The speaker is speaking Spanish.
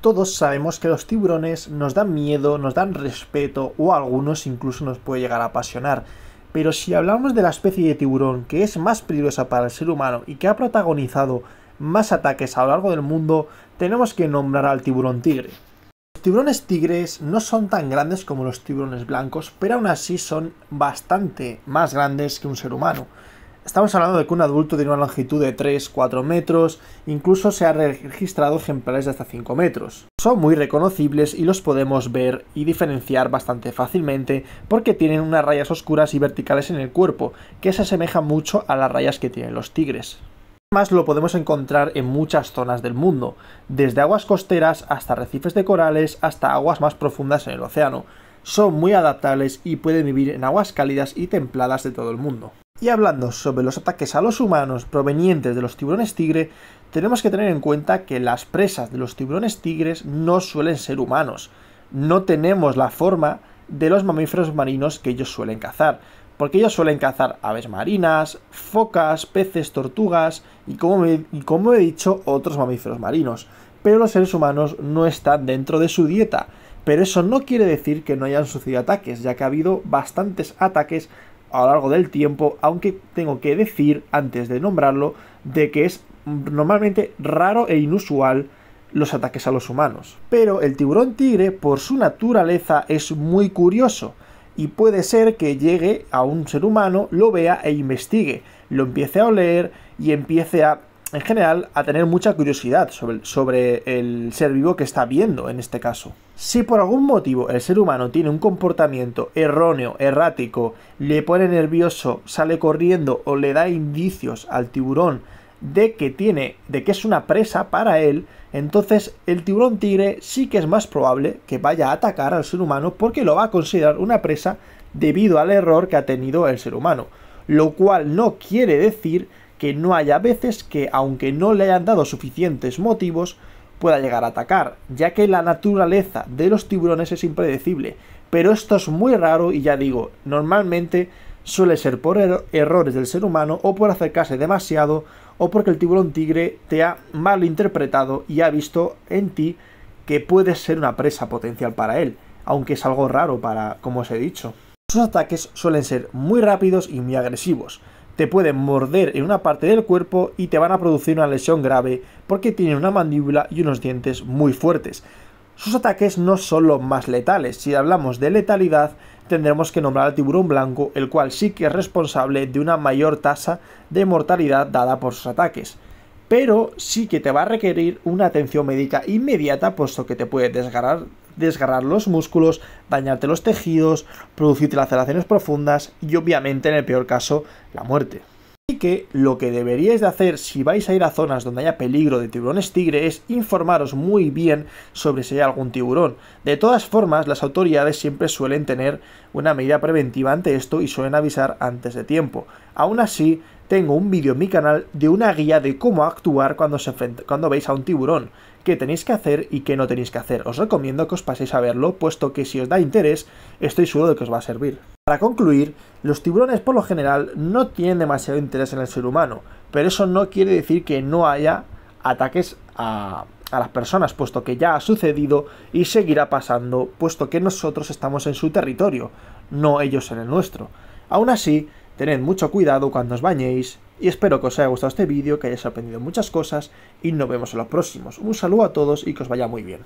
Todos sabemos que los tiburones nos dan miedo, nos dan respeto o algunos incluso nos puede llegar a apasionar. Pero si hablamos de la especie de tiburón que es más peligrosa para el ser humano y que ha protagonizado más ataques a lo largo del mundo, tenemos que nombrar al tiburón tigre. Los tiburones tigres no son tan grandes como los tiburones blancos, pero aún así son bastante más grandes que un ser humano. Estamos hablando de que un adulto tiene una longitud de 3-4 metros, incluso se han registrado ejemplares de hasta 5 metros. Son muy reconocibles y los podemos ver y diferenciar bastante fácilmente porque tienen unas rayas oscuras y verticales en el cuerpo, que se asemejan mucho a las rayas que tienen los tigres. Además lo podemos encontrar en muchas zonas del mundo, desde aguas costeras hasta recifes de corales hasta aguas más profundas en el océano. Son muy adaptables y pueden vivir en aguas cálidas y templadas de todo el mundo. Y hablando sobre los ataques a los humanos provenientes de los tiburones tigre, tenemos que tener en cuenta que las presas de los tiburones tigres no suelen ser humanos. No tenemos la forma de los mamíferos marinos que ellos suelen cazar, porque ellos suelen cazar aves marinas, focas, peces, tortugas y como, he dicho, otros mamíferos marinos. Pero los seres humanos no están dentro de su dieta. Pero eso no quiere decir que no hayan sucedido ataques, ya que ha habido bastantes ataques a lo largo del tiempo, aunque tengo que decir, antes de nombrarlo, de que es normalmente raro e inusual los ataques a los humanos. Pero el tiburón tigre, por su naturaleza, es muy curioso y puede ser que llegue a un ser humano, lo vea e investigue, lo empiece a oler y empiece a en general, a tener mucha curiosidad sobre, sobre, el ser vivo que está viendo en este caso. Si por algún motivo el ser humano tiene un comportamiento erróneo, errático, le pone nervioso, sale corriendo o le da indicios al tiburón de que tiene, de que es una presa para él, entonces el tiburón tigre sí que es más probable que vaya a atacar al ser humano porque lo va a considerar una presa debido al error que ha tenido el ser humano. Lo cual no quiere decir que no haya veces que, aunque no le hayan dado suficientes motivos, pueda llegar a atacar, ya que la naturaleza de los tiburones es impredecible, pero esto es muy raro y ya digo, normalmente suele ser por errores del ser humano o por acercarse demasiado o porque el tiburón tigre te ha malinterpretado y ha visto en ti que puedes ser una presa potencial para él, aunque es algo raro para, como os he dicho. Sus ataques suelen ser muy rápidos y muy agresivos, te pueden morder en una parte del cuerpo y te van a producir una lesión grave porque tienen una mandíbula y unos dientes muy fuertes. Sus ataques no son los más letales, si hablamos de letalidad tendremos que nombrar al tiburón blanco, el cual sí que es responsable de una mayor tasa de mortalidad dada por sus ataques pero sí que te va a requerir una atención médica inmediata, puesto que te puede desgarrar, desgarrar los músculos, dañarte los tejidos, producirte laceraciones profundas y obviamente en el peor caso la muerte. Así que lo que deberíais de hacer si vais a ir a zonas donde haya peligro de tiburones tigre es informaros muy bien sobre si hay algún tiburón. De todas formas, las autoridades siempre suelen tener una medida preventiva ante esto y suelen avisar antes de tiempo. Aún así, tengo un vídeo en mi canal de una guía de cómo actuar cuando, se cuando veis a un tiburón, qué tenéis que hacer y qué no tenéis que hacer. Os recomiendo que os paséis a verlo, puesto que si os da interés, estoy seguro de que os va a servir. Para concluir, los tiburones por lo general no tienen demasiado interés en el ser humano, pero eso no quiere decir que no haya ataques a, a las personas, puesto que ya ha sucedido y seguirá pasando, puesto que nosotros estamos en su territorio, no ellos en el nuestro. Aún así, Tened mucho cuidado cuando os bañéis y espero que os haya gustado este vídeo, que hayáis aprendido muchas cosas y nos vemos en los próximos. Un saludo a todos y que os vaya muy bien.